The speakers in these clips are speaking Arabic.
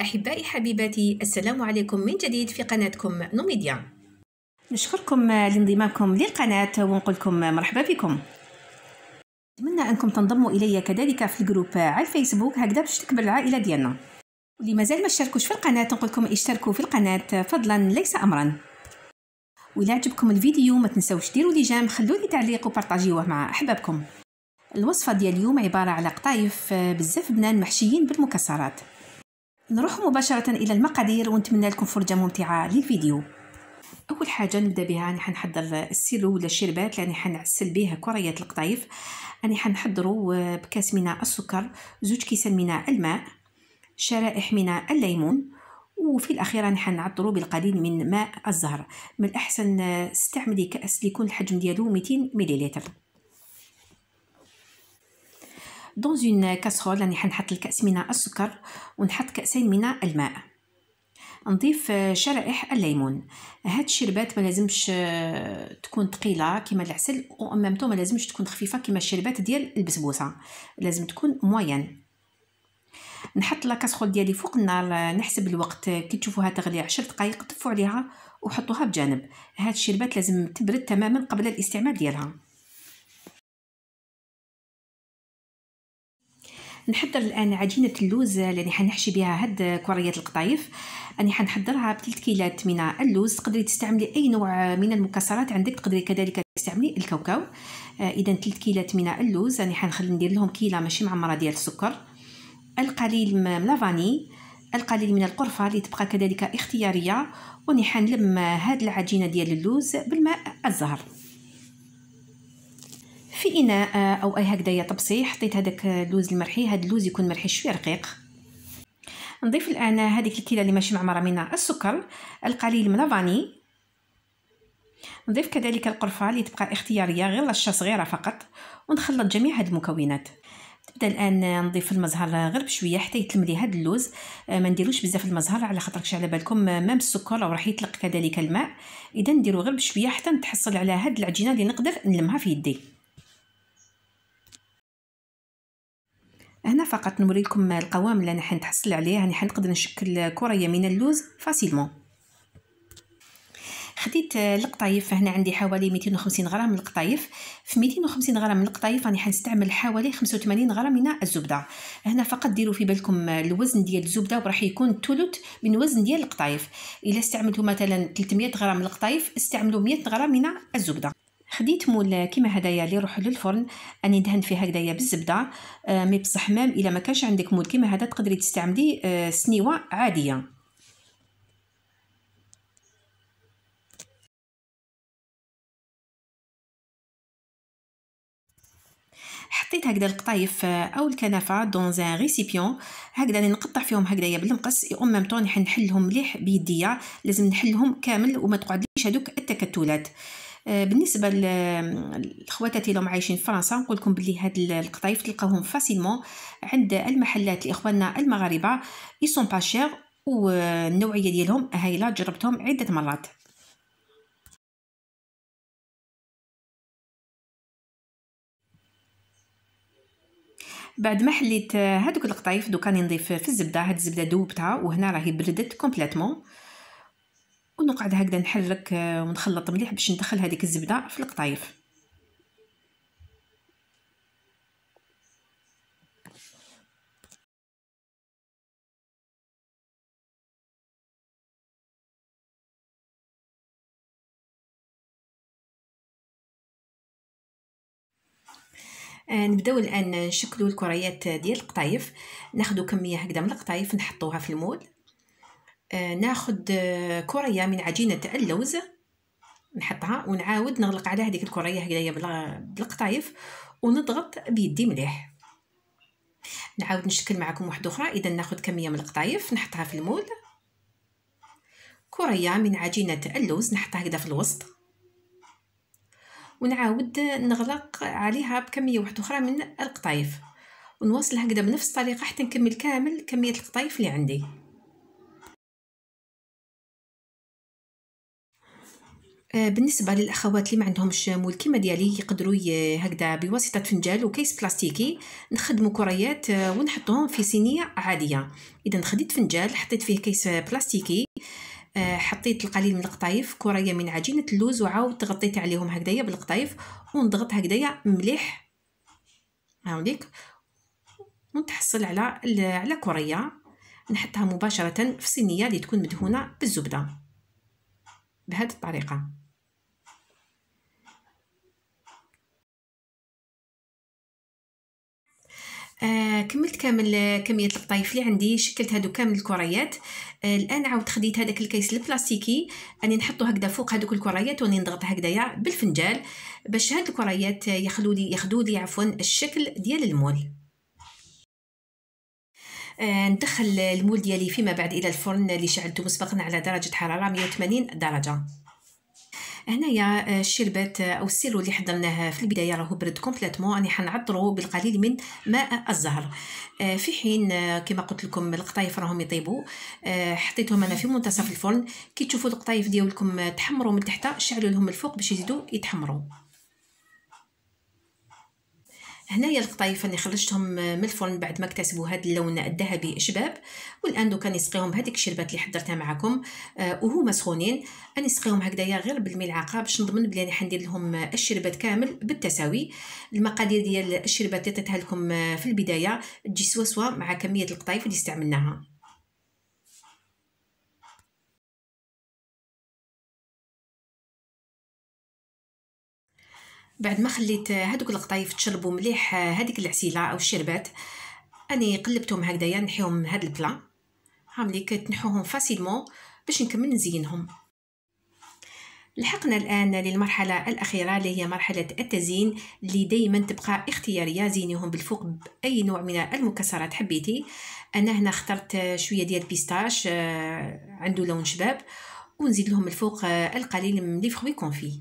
أحبائي حبيباتي السلام عليكم من جديد في قناتكم نوميديا نشكركم لانضمامكم للقناة ونقول لكم مرحبا بكم أتمنى أنكم تنضموا إلي كذلك في الجروب على الفيسبوك هكذا باش تكبر العائلة ديالنا واللي مازال ما اشتركوش في القناة نقول لكم اشتركوا في القناة فضلا ليس أمرا وإلا عجبكم الفيديو ما تنسوش ديروا لي جام خلوا لي تعليق وبارطاجيوه مع أحبابكم الوصفة ديال اليوم عبارة على قطايف بزاف بنان محشيين بالمكسرات نروح مباشرة إلى المقادير ونتمنى لكم فرجة ممتعة للفيديو أول حاجة نبدأ بها حنحضر السيلو ولا الشربات لأني حنعسل بها كريات القطايف أنا حنحضرو بكاس من السكر زوج كيسان من الماء شرائح من الليمون وفي الأخير راني حنعطرو بالقليل من ماء الزهر من الأحسن استعملي كأس ليكون الحجم ديالو 200 مليلتر دون اون كاسرول راني حنحط الكاس من السكر ونحط كاسين من الماء نضيف شرائح الليمون هاد الشربات ما لازمش آه، تكون ثقيله كما العسل او ما لازمش تكون خفيفه كما الشربات ديال البسبوسه لازم تكون موين نحط لا كاسرول ديالي فوق النار نحسب الوقت كي تشوفوها تغلي عشر دقائق طفوا عليها وحطوها بجانب هاد الشربات لازم تبرد تماما قبل الاستعمال ديالها نحضر الان عجينه اللوز اللي حنحشي بها هاد كريات القطايف اني حنحضرها 3 كيلات من اللوز تقدري تستعملي اي نوع من المكسرات عندك تقدري كذلك تستعملي الكاوكاو آه اذا 3 كيلات من اللوز راني حنخلي ندير لهم كيله ماشي معمره ديال السكر القليل من لافاني القليل من القرفه اللي تبقى كذلك اختياريه وني حنلم هاد العجينه ديال اللوز بالماء الزهر في اناء او اي هكذايا طبسي حطيت هذاك اللوز المرحي هذا اللوز يكون مرحي شويه رقيق نضيف الان هذيك الكيله اللي ماشي معمره منها السكر القليل من الفاني نضيف كذلك القرفه اللي تبقى اختياريه غير رشه صغيره فقط ونخلط جميع هاد المكونات نبدا الان نضيف المزهر غير بشويه حتى يتلم لي هاد اللوز آه، ما نديروش بزاف المزهر على خاطرش على بالكم آه، مام السكر راح يطلق كذلك الماء اذا نديرو غير بشويه حتى نتحصل على هاد العجينه اللي نقدر نلمها في يدي هنا فقط نوريكم القوام اللي انا حنتحصل عليه يعني حنقدر نشكل كريه من اللوز فاسيلمون خديت القطايف هنا عندي حوالي 250 غرام من القطايف في 250 غرام من القطايف راني حنستعمل حوالي 85 غرام من الزبده هنا فقط ديروا في بالكم الوزن ديال الزبده وراح يكون ثلث من وزن ديال القطايف الا استعملتوا مثلا 300 غرام من القطايف استعملوا 100 غرام من الزبده خديت مول كيما هدايا اللي يروحوا للفرن اني ندهن فيه هكدايا بالزبده آه مي بصح مام الا ما كانش عندك مول كيما هذا تقدري تستعملي آه سنيوه عاديه حطيت هكذا القطايف آه، او الكنافه دون زان ريسيبيون هكذا نقطع فيهم هكذايا بالمقص اون ميم طون نحلهم مليح بيديا لازم نحلهم كامل وما تقعدليش هذوك التكتلات آه، بالنسبه لخواتاتي اللي عايشين في فرنسا نقول لكم بلي هاد القطايف تلقاوهم فاسيلمون عند المحلات لاخواننا المغاربه اي سون با شير والنوعيه ديالهم هايله جربتهم عده مرات بعد ما حليت هادوك القطايف دوكا نضيف في الزبده هاد الزبده دوبتها وهنا راهي بردت كومبليتوم ونقعد هكذا نحرك آه، ونخلط مليح باش ندخل هذيك الزبده في القطايف آه، نبداو الان نشكلو الكريات ديال القطايف ناخدو كميه هكذا من القطايف نحطوها في المول آه، ناخد آه، كرية من عجينة اللوز نحطها ونعاود نغلق على هذيك الكرية هكذايا بالقطايف ونضغط بيدي مليح نعاود نشكل معكم واحدة أخرى إذا ناخد كمية من القطايف نحطها في المول كرية من عجينة اللوز نحطها هكذا في الوسط ونعاود نغلق عليها بكمية واحدة أخرى من القطايف ونواصل هكذا بنفس الطريقة حتى نكمل كامل كمية القطايف اللي عندي آه، بالنسبه للاخوات اللي ما عندهمش مول كيما ديالي يقدروا هكذا بواسطه فنجال وكيس بلاستيكي نخدموا كريات آه، ونحطهم في صينيه عاديه اذا خديت فنجال حطيت فيه كيس بلاستيكي آه، حطيت القليل من القطايف كريه من عجينه اللوز وعاود تغطيت عليهم هكذايا بالقطايف ونضغط هكذايا مليح هاوليك ونتحصل على على كريه نحطها مباشره في صينيه اللي تكون مدهونه بالزبده بهذه الطريقه آه كملت كامل كميه القطايف اللي عندي شكلت هادو كامل الكريات آه الان عاود خديت هذاك الكيس البلاستيكي اني نحطو هكذا فوق هادوك الكريات واني نضغط هكذايا بالفنجال باش هاد الكريات يخلو لي ياخذوا لي عفوا الشكل ديال المول آه ندخل المول ديالي فيما بعد الى الفرن اللي شعلته مسبقا على درجه حراره 180 درجه هنايا آه، الشربات آه، او السيلو اللي حضرناه في البدايه راهو برد كومبليتمون راني حنعطرو بالقليل من ماء الزهر آه، في حين كما قلت لكم القطايف راهم يطيبوا حطيتهم انا في منتصف الفرن كي تشوفوا القطايف ديالكم تحمروا من تحت شعلوا لهم الفوق باش يزيدوا يتحمروا هنايا القطايف اللي خرجتهم آه، من الفرن بعد ما اكتسبوا هذا اللون الذهبي شباب والان دوكا نسقيهم بهذيك الشربات اللي حضرتها معكم آه وهو مسخونين نسقيهم هكذايا غير بالملعقه باش نضمن بلي انا حندير لهم آه، الشربات كامل بالتساوي المقادير ديال الشربات اللي عطيتها لكم آه، في البدايه تجي سوا سوا مع كميه القطايف اللي استعملناها بعد ما خليت هذوك القطايف تشربوا مليح هذيك العسيله او الشربات اني قلبتهم هكذايا نحيهم من هاد البلا ملي كتنحوهم فاسيلمون باش نكمل نزينهم لحقنا الآن للمرحلة الأخيرة اللي هي مرحلة التزيين اللي دايما تبقى اختيارية زينيهم بالفوق بأي نوع من المكسرات حبيتي أنا هنا اخترت شوية ديال بيستاش آه، عنده لون شباب ونزيد لهم الفوق آه، القليل من لي فروي كونفي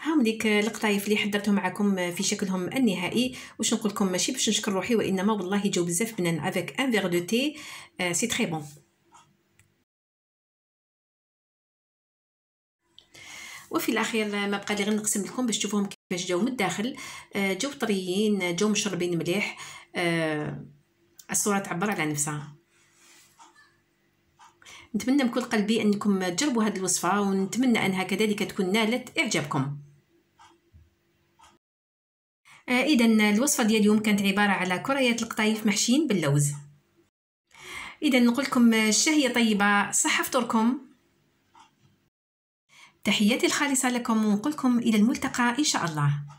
هاهم ديك القطايف اللي حضرتهم معكم آه، في شكلهم النهائي واش نقول لكم ماشي باش نشكر روحي وانما والله جاو بزاف بنان افيك ان فيغ دو تي سي تري بون وفي الاخير آه، ما بقى لي غير نقسم لكم باش تشوفوهم كيفاش جاو من الداخل آه، جاو طريين جاو مشربين مليح الصوره تعبر على نفسها نتمنى من كل قلبي انكم تجربوا هذه الوصفه ونتمنى انها كذلك تكون نالت اعجابكم آه، اذا الوصفه ديال اليوم كانت عباره على كريات القطايف محشين باللوز اذا نقول لكم الشهيه طيبه صحه فطوركم تحياتي الخالصه لكم ونقول لكم الى الملتقى ان شاء الله